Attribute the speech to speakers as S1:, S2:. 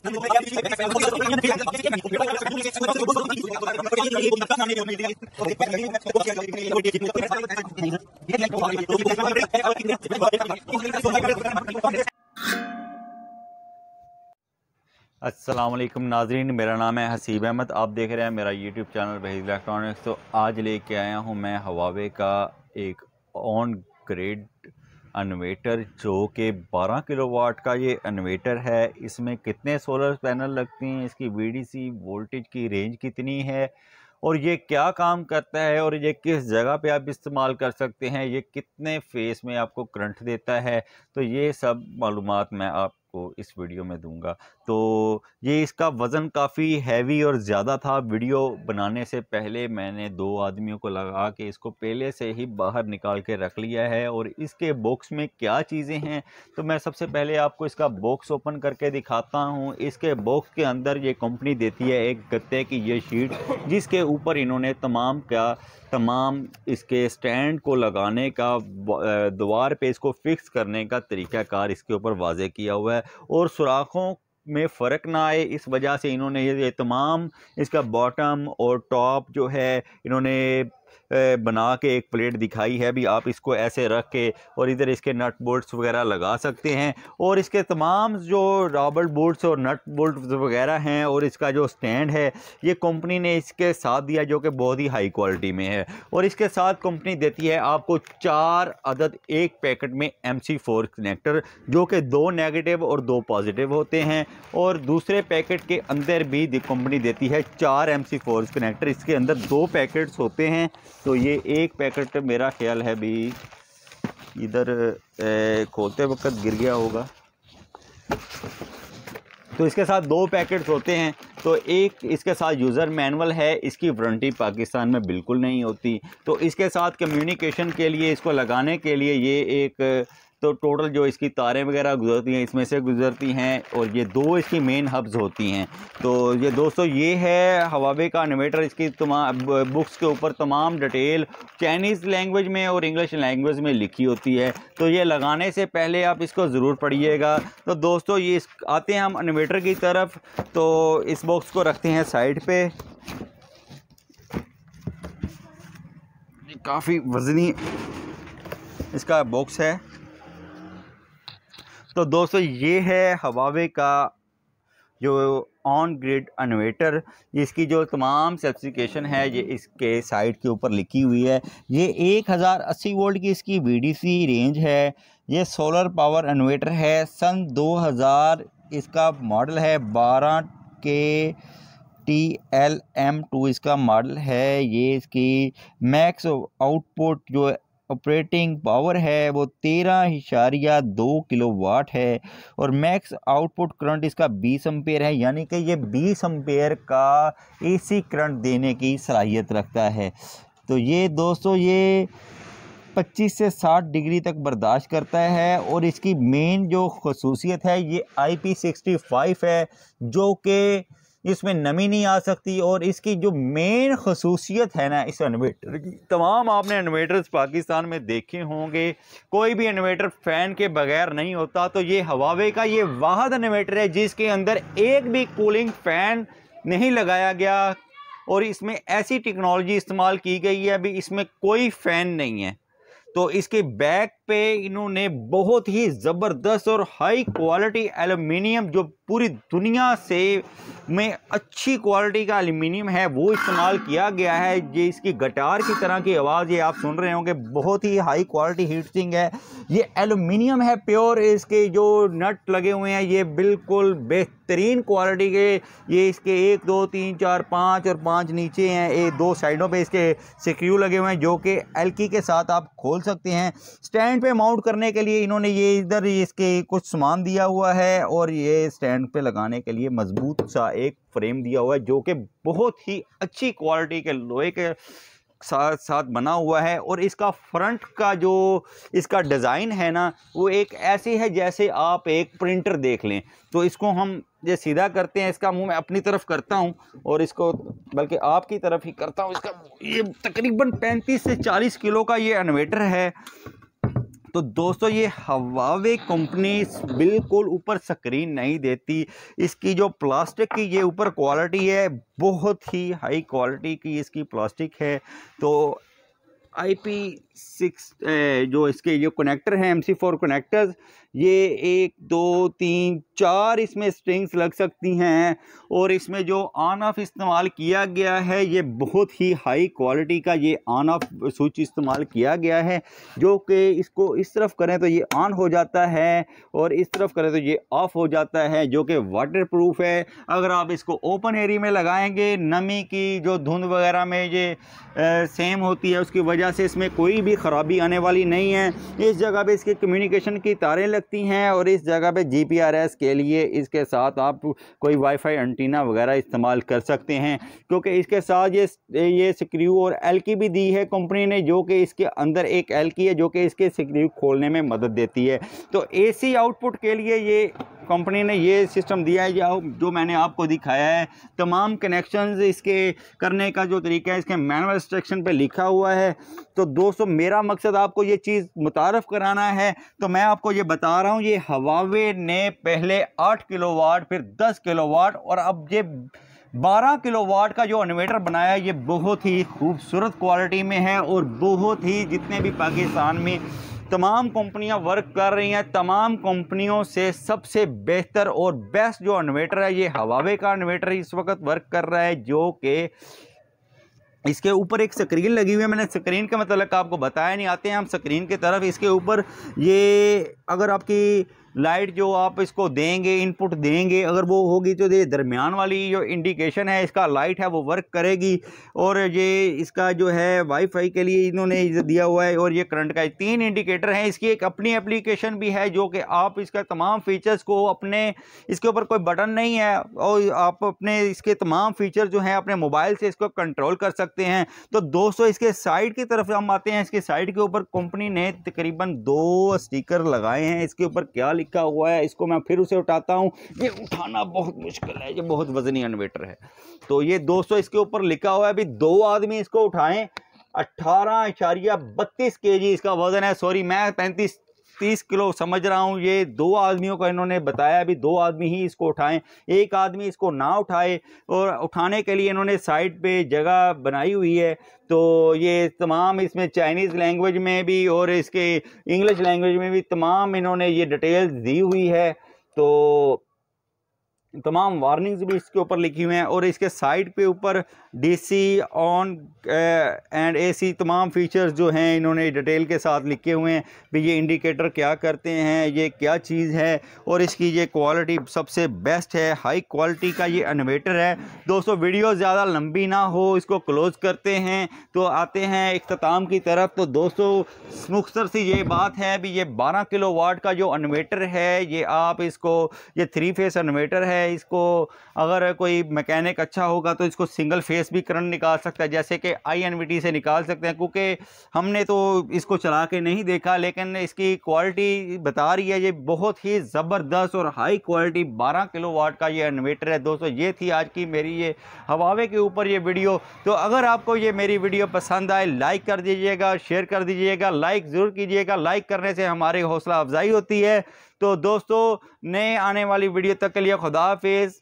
S1: असलम नाजरीन मेरा नाम है हसीब अहमद आप देख रहे हैं मेरा यूट्यूब चैनल वही इलेक्ट्रॉनिक्स तो आज लेके आया हूँ मैं हवावे का एक ऑन ग्रेड इन्वेटर जो कि 12 किलोवाट का ये इन्वेटर है इसमें कितने सोलर पैनल लगते हैं इसकी वीडीसी वोल्टेज की रेंज कितनी है और ये क्या काम करता है और ये किस जगह पे आप इस्तेमाल कर सकते हैं ये कितने फेस में आपको करंट देता है तो ये सब मालूम मैं आप आपको इस वीडियो में दूंगा तो ये इसका वज़न काफ़ी हैवी और ज़्यादा था वीडियो बनाने से पहले मैंने दो आदमियों को लगा के इसको पहले से ही बाहर निकाल के रख लिया है और इसके बॉक्स में क्या चीज़ें हैं तो मैं सबसे पहले आपको इसका बॉक्स ओपन करके दिखाता हूँ इसके बॉक्स के अंदर ये कंपनी देती है एक गत्ते की ये शीट जिसके ऊपर इन्होंने तमाम क्या तमाम इसके स्टैंड को लगाने का द्वार पे इसको फिक्स करने का तरीक़ाकार इसके ऊपर वाजे किया हुआ है है और सुराखों में फ़र्क ना आए इस वजह से इन्होंने ये तमाम इसका बॉटम और टॉप जो है इन्होंने बना के एक प्लेट दिखाई है भी आप इसको ऐसे रख के और इधर इसके नट बोल्ट्स वगैरह लगा सकते हैं और इसके तमाम जो रॉबर्ट बोल्ट्स और नट बोल्ट वगैरह हैं और इसका जो स्टैंड है ये कंपनी ने इसके साथ दिया जो कि बहुत ही हाई क्वालिटी में है और इसके साथ कंपनी देती है आपको चार अदद एक पैकेट में एम सी फोर कनेक्टर जो कि दो नेगेटिव और दो पॉजिटिव होते हैं और दूसरे पैकेट के अंदर भी कंपनी देती है चार एम सी फोर कनेक्टर इसके अंदर दो पैकेट्स होते हैं तो ये एक पैकेट मेरा ख्याल है भी इधर खोलते वक्त गिर गया होगा तो इसके साथ दो पैकेट्स होते हैं तो एक इसके साथ यूज़र मैनुअल है इसकी वारंटी पाकिस्तान में बिल्कुल नहीं होती तो इसके साथ कम्युनिकेशन के लिए इसको लगाने के लिए ये एक तो टोटल जो इसकी तारें वगैरह गुजरती हैं इसमें से गुजरती हैं और ये दो इसकी मेन हब्स होती हैं तो ये दोस्तों ये है हवावे का इन्वेटर इसकी तमाम बुक्स के ऊपर तमाम डिटेल चाइनीज़ लैंग्वेज में और इंग्लिश लैंग्वेज में लिखी होती है तो ये लगाने से पहले आप इसको ज़रूर पढ़िएगा तो दोस्तों ये आते हैं हम इन्वेटर की तरफ तो इस बॉक्स को रखते हैं साइड पर काफ़ी वजनी इसका बॉक्स है तो दोस्तों ये है हवावे का जो ऑन ग्रिड इन्वेटर इसकी जो तमाम स्पेसिफिकेशन है ये इसके साइट के ऊपर लिखी हुई है ये एक हज़ार अस्सी वोल्ट की इसकी वीडीसी रेंज है ये सोलर पावर इन्वेटर है सन 2000 इसका मॉडल है बारह के टी एल एम टू इसका मॉडल है ये इसकी मैक्स आउटपुट जो ऑपरेटिंग पावर है वो तेरह इशारिया दो किलो वाट है और मैक्स आउटपुट करंट इसका बीस एम्पेयर है यानी कि ये बीस एम्पेयर का एसी करंट देने की सलाहियत रखता है तो ये दोस्तों ये 25 से 60 डिग्री तक बर्दाश्त करता है और इसकी मेन जो खसूसियत है ये आई पी सिक्सटी फाइव है जो कि जिसमें नमी नहीं आ सकती और इसकी जो मेन खसूसियत है ना इस इन्वेटर की तमाम आपने इन्वेटर्स पाकिस्तान में देखे होंगे कोई भी इन्वेटर फ़ैन के बगैर नहीं होता तो ये हवावे का ये वाहद इन्वेटर है जिसके अंदर एक भी कूलिंग फ़ैन नहीं लगाया गया और इसमें ऐसी टेक्नोलॉजी इस्तेमाल की गई है अभी इसमें कोई फ़ैन नहीं है तो इसके बैक पे इन्होंने बहुत ही ज़बरदस्त और हाई क्वालिटी एलुमिनियम जो पूरी दुनिया से में अच्छी क्वालिटी का एलुमिनियम है वो इस्तेमाल किया गया है ये इसकी गटार की तरह की आवाज़ ये आप सुन रहे होंगे बहुत ही हाई क्वालिटी हीटसिंग है ये एलुमिनियम है प्योर इसके जो नट लगे हुए हैं ये बिल्कुल बेहतरीन क्वालिटी के ये इसके एक दो तीन चार पाँच और पाँच नीचे हैं ये दो साइडों पर इसके सिक्यू लगे हुए हैं जो कि एल्की के साथ आप खोल सकते हैं स्टैंड स्टैंड पे माउंट करने के लिए इन्होंने ये इधर इसके कुछ सामान दिया हुआ है और ये स्टैंड पे लगाने के लिए मजबूत सा एक फ्रेम दिया हुआ है जो कि बहुत ही अच्छी क्वालिटी के लोहे के साथ साथ बना हुआ है और इसका फ्रंट का जो इसका डिज़ाइन है ना वो एक ऐसी है जैसे आप एक प्रिंटर देख लें तो इसको हम ये सीधा करते हैं इसका मुंह मैं अपनी तरफ करता हूँ और इसको बल्कि आपकी तरफ ही करता हूँ इसका ये तकरीबन 35 से 40 किलो का ये इन्वेटर है तो दोस्तों ये हवावे कंपनी बिल्कुल ऊपर स्क्रीन नहीं देती इसकी जो प्लास्टिक की ये ऊपर क्वालिटी है बहुत ही हाई क्वालिटी की इसकी प्लास्टिक है तो आई पी सिक्स जो इसके जो कनेक्टर हैं एम सी फोर कनेक्टर्स ये एक दो तीन चार इसमें स्ट्रिंग्स लग सकती हैं और इसमें जो ऑन ऑफ इस्तेमाल किया गया है ये बहुत ही हाई क्वालिटी का ये ऑन ऑफ स्विच इस्तेमाल किया गया है जो कि इसको इस तरफ करें तो ये ऑन हो जाता है और इस तरफ करें तो ये ऑफ़ हो जाता है जो कि वाटर प्रूफ है अगर आप इसको ओपन एरिया में लगाएंगे नमी की जो धुंध वगैरह में ये आ, सेम होती है उसकी वजह से इसमें कोई भी ख़राबी आने वाली नहीं है इस जगह पर इसके कम्युनिकेशन की तारें लगती हैं और इस जगह पे जीपीआरएस के लिए इसके साथ आप कोई वाईफाई एंटीना वगैरह इस्तेमाल कर सकते हैं क्योंकि इसके साथ ये ये स्क्रू और एल की भी दी है कंपनी ने जो कि इसके अंदर एक एल की है जो कि इसके स्क्रू खोलने में मदद देती है तो सी आउटपुट के लिए ये कंपनी ने ये सिस्टम दिया है जो मैंने आपको दिखाया है तमाम कनेक्शन इसके करने का जो तरीका है इसके मैनुअल इंस्ट्रक्शन पे लिखा हुआ है तो दोस्तों मेरा मकसद आपको ये चीज़ मुतारफ़ कराना है तो मैं आपको ये बता रहा हूँ ये हवावे ने पहले आठ किलो वाट फिर दस किलो वाट और अब ये 12 वाट का जो इन्वेटर बनाया है ये बहुत ही खूबसूरत क्वालिटी में है और बहुत ही जितने भी पाकिस्तान में तमाम कंपनियां वर्क कर रही हैं तमाम कंपनियों से सबसे बेहतर और बेस्ट जो इन्वेटर है ये हवावे का इन्वेटर इस वक्त वर्क कर रहा है जो कि इसके ऊपर एक स्क्रीन लगी हुई है मैंने स्क्रीन के मतलब आपको बताया नहीं आते हैं हम स्क्रीन की तरफ इसके ऊपर ये अगर आपकी लाइट जो आप इसको देंगे इनपुट देंगे अगर वो होगी तो ये दरमियान वाली जो इंडिकेशन है इसका लाइट है वो वर्क करेगी और ये इसका जो है वाईफाई के लिए इन्होंने दिया हुआ है और ये करंट का तीन इंडिकेटर हैं इसकी एक अपनी एप्लीकेशन भी है जो कि आप इसका तमाम फीचर्स को अपने इसके ऊपर कोई बटन नहीं है और आप अपने इसके तमाम फीचर जो हैं अपने मोबाइल से इसको कंट्रोल कर सकते हैं तो दोस्तों इसके साइड की तरफ हम आते हैं इसके साइड के ऊपर कंपनी ने तकरीबन दो स्टीकर लगाए हैं इसके ऊपर क्या लिखा हुआ है इसको मैं फिर उसे उठाता हूँ ये उठाना बहुत मुश्किल है ये बहुत वजनी इन्वेटर है तो ये दोस्तों इसके ऊपर लिखा हुआ है अभी दो आदमी इसको उठाएं अट्ठारह इशारिया बत्तीस के जी इसका वजन है सॉरी मैं पैंतीस तीस किलो समझ रहा हूँ ये दो आदमियों का इन्होंने बताया अभी दो आदमी ही इसको उठाएं एक आदमी इसको ना उठाए और उठाने के लिए इन्होंने साइड पे जगह बनाई हुई है तो ये तमाम इसमें चाइनीज़ लैंग्वेज में भी और इसके इंग्लिश लैंग्वेज में भी तमाम इन्होंने ये डिटेल्स दी हुई है तो तमाम वार्निंग्स भी इसके ऊपर लिखी हुई हैं और इसके साइड पे ऊपर डीसी ऑन एंड एसी तमाम फीचर्स जो हैं इन्होंने डिटेल के साथ लिखे हुए हैं भी ये इंडिकेटर क्या करते हैं ये क्या चीज़ है और इसकी ये क्वालिटी सबसे बेस्ट है हाई क्वालिटी का ये इन्वेटर है दोस्तों वीडियो ज़्यादा लंबी ना हो इसको क्लोज़ करते हैं तो आते हैं अख्ताम की तरफ तो दोस्तों मुख्तर सी ये बात है भी ये बारह किलो का जो इन्वेटर है ये आप इसको ये थ्री फेस इन्वेटर है है इसको अगर कोई मैकेनिक अच्छा होगा तो इसको सिंगल फेस भी करंट निकाल सकता है जैसे कि आई से निकाल सकते हैं क्योंकि हमने तो इसको चला के नहीं देखा लेकिन इसकी क्वालिटी बता रही है ये बहुत ही ज़बरदस्त और हाई क्वालिटी 12 किलो का ये इन्वेटर है दोस्तों ये थी आज की मेरी ये हवावे के ऊपर ये वीडियो तो अगर आपको ये मेरी वीडियो पसंद आए लाइक कर दीजिएगा शेयर कर दीजिएगा लाइक ज़रूर कीजिएगा लाइक करने से हमारी हौसला अफजाई होती है तो दोस्तों नए आने वाली वीडियो तक के लिए खुदा हाफिज़